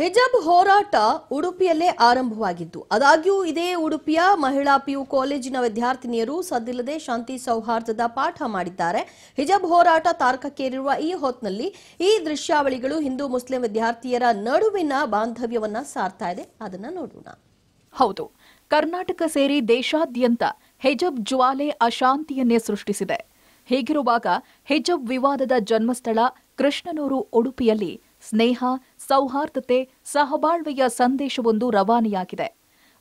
hijab ಹೋರಾಟ ಉಡುಪಿಯಲ್ಲೇ ಆರಂಭವಾಗಿದ್ದು ಅದಾಗ್ಯೂ ಇದೇ ಉಡುಪಿಯ ಮಹಿಳಾ ಪಿಯು ಕಾಲೇಜಿನ ವಿದ್ಯಾರ್ಥಿನಿಯರು ಸದ್ದಿಲ್ಲದೆ ಶಾಂತಿ ಸೌಹಾರ್ದದ ಪಾಠ ಮಾಡಿದ್ದಾರೆ ಹಿಜಬ್ ಹೋರಾಟ ತಾರಕಕ್ಕೇರಿರುವ ಈ ಹೊತ್ನಲ್ಲಿ ಈ ದೃಶ್ಯಾವಳಿಗಳು ಹಿಂದೂ ಮುಸ್ಲಿಂ ವಿದ್ಯಾರ್ಥಿಯರ ನಡುವಿನ ಬಾಂಧವ್ಯವನ್ನ ಸಾರ್ತಾ ಇದೆ ಅದನ್ನ ನೋಡೋಣ ಹೌದು ಕರ್ನಾಟಕ ಸೇರಿ ದೇಶಾದ್ಯಂತ ಹಿಜಬ್ ಜ್ವಾಲೆ ಅಶಾಂತಿಯನ್ನೇ ಸೃಷ್ಟಿಸಿದೆ ಹೀಗಿರುವಾಗ ಹಿಜಬ್ ವಿವಾದದ ಜನ್ಮಸ್ಥಳ ಕೃಷ್ಣನೂರು ಉಡುಪಿಯಲ್ಲಿ ಸ್ನೇಹ ಸೌಹಾರ್ದತೆ ಸಹಬಾಳ್ವೆಯ ಸಂದೇಶವೊಂದು ರವಾನೆಯಾಗಿದೆ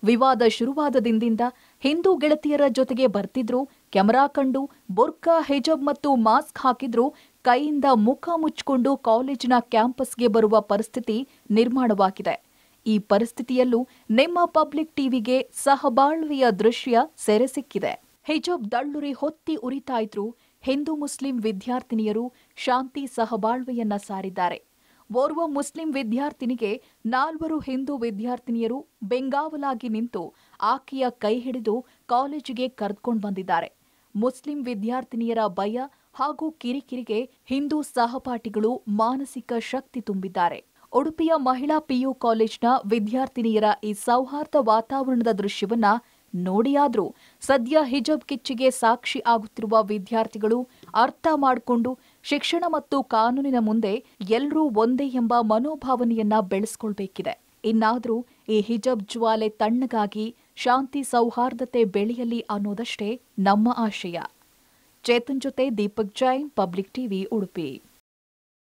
ವಿವಾದ ಶುರುವಾದ ದಿನದಿಂದ ಹಿಂದೂ ಗೆಳತಿಯರ ಜೊತೆಗೆ ಬರ್ತಿದ್ರು ಕ್ಯಾಮರಾ ಕಂಡು ಬುರ್ಕಾ ಹೆಜಬ್ ಮತ್ತು ಮಾಸ್ಕ್ ಹಾಕಿದ್ರೂ ಕೈಯಿಂದ ಮುಖ ಮುಚ್ಚಿಕೊಂಡು ಕಾಲೇಜಿನ ಕ್ಯಾಂಪಸ್ಗೆ ಬರುವ ಪರಿಸ್ಥಿತಿ ನಿರ್ಮಾಣವಾಗಿದೆ ಈ ಪರಿಸ್ಥಿತಿಯಲ್ಲೂ ನಿಮ್ಮ ಪಬ್ಲಿಕ್ ಟಿವಿಗೆ ಸಹಬಾಳ್ವೆಯ ದೃಶ್ಯ ಸೆರೆ ಸಿಕ್ಕಿದೆ ಹಿಜಬ್ ದಳ್ಳುರಿ ಹೊತ್ತಿ ಉರಿತಾ ಇದ್ರೂ ಹಿಂದೂ ಮುಸ್ಲಿಂ ವಿದ್ಯಾರ್ಥಿನಿಯರು ಶಾಂತಿ ಸಹಬಾಳ್ವೆಯನ್ನ ಸಾರಿದ್ದಾರೆ ಓರ್ವ ಮುಸ್ಲಿಂ ವಿದ್ಯಾರ್ಥಿನಿಗೆ ನಾಲ್ವರು ಹಿಂದೂ ವಿದ್ಯಾರ್ಥಿನಿಯರು ಬೆಂಗಾವಲಾಗಿ ನಿಂತು ಆಕೆಯ ಕೈ ಹಿಡಿದು ಕಾಲೇಜಿಗೆ ಕರೆದುಕೊಂಡು ಬಂದಿದ್ದಾರೆ ಮುಸ್ಲಿಂ ವಿದ್ಯಾರ್ಥಿನಿಯರ ಭಯ ಹಾಗೂ ಕಿರಿಕಿರಿಗೆ ಹಿಂದೂ ಸಹಪಾಠಿಗಳು ಮಾನಸಿಕ ಶಕ್ತಿ ತುಂಬಿದ್ದಾರೆ ಉಡುಪಿಯ ಮಹಿಳಾ ಪಿಯು ಕಾಲೇಜ್ನ ವಿದ್ಯಾರ್ಥಿನಿಯರ ಈ ಸೌಹಾರ್ದ ವಾತಾವರಣದ ದೃಶ್ಯವನ್ನ ನೋಡಿಯಾದ್ರೂ ಸದ್ಯ ಹಿಜಬ್ ಕಿಚ್ಚಿಗೆ ಸಾಕ್ಷಿ ಆಗುತ್ತಿರುವ ವಿದ್ಯಾರ್ಥಿಗಳು ಅರ್ಥ ಮಾಡಿಕೊಂಡು ಶಿಕ್ಷಣ ಮತ್ತು ಕಾನೂನಿನ ಮುಂದೆ ಎಲ್ಲರೂ ಒಂದೇ ಎಂಬ ಮನೋಭಾವನೆಯನ್ನ ಬೆಳೆಸ್ಕೊಳ್ಬೇಕಿದೆ ಇನ್ನಾದರೂ ಈ ಹಿಜಬ್ ಜ್ವಾಲೆ ತಣ್ಣಗಾಗಿ ಶಾಂತಿ ಸೌಹಾರ್ದತೆ ಬೆಳೆಯಲಿ ಅನ್ನೋದಷ್ಟೇ ನಮ್ಮ ಆಶಯ ಚೇತನ್ ಜೊತೆ ದೀಪಕ್ ಜೈನ್ ಪಬ್ಲಿಕ್ ಟಿವಿ ಉಡುಪಿ